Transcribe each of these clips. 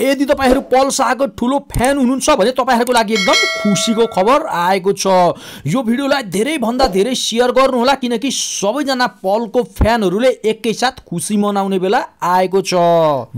यदि तपाईँहरू पल शाहको ठुलो फ्यान हुनुहुन्छ भने तपाईँहरूको लागि एकदम खुसीको खबर आएको छ यो भिडियोलाई धेरैभन्दा धेरै सेयर गर्नुहोला किनकि सबैजना पलको फ्यानहरूले एकैसाथ खुसी मनाउने बेला आएको छ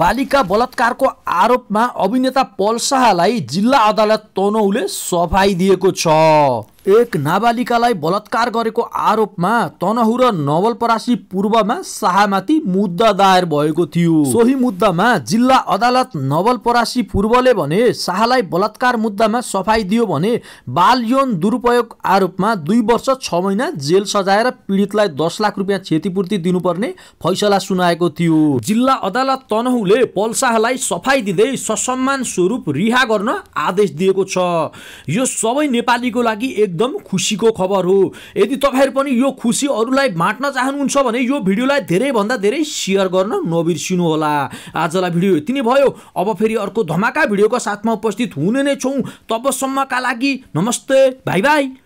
बालिका बलात्कारको आरोपमा अभिनेता पल शाहलाई जिल्ला अदालत तनौले सफाई दिएको छ एक नाबालिकालाई बलात्कार गरेको आरोपमा तनहु र नवलपरासी पूर्वमा शाहमाथि मुद्दा दायर भएको थियो सोही मुद्दामा जिल्ला अदालत नवलपरासी पूर्वले भने शाहलाई बलात्कार मुद्दामा सफाई दियो भने बाल यौन दुरुपयोग आरोपमा दुई वर्ष छ महिना जेल सजाएर पीडितलाई दस लाख रुपियाँ क्षतिपूर्ति दिनुपर्ने फैसला सुनाएको थियो जिल्ला अदालत तनहुले पल शाहलाई सफाई दिँदै ससम्मान स्वरूप रिहा गर्न आदेश दिएको छ यो सबै नेपालीको लागि एक एकदम खुसीको खबर हो यदि तपाईँहरू पनि यो खुसी अरूलाई बाँट्न चाहनुहुन्छ भने यो भिडियोलाई धेरैभन्दा धेरै सेयर गर्न नबिर्सिनु होला आजलाई भिडियो यति नै भयो अब फेरि अर्को धमाका भिडियोको साथमा उपस्थित हुने नै छौँ तबसम्मका लागि नमस्ते बाई बाई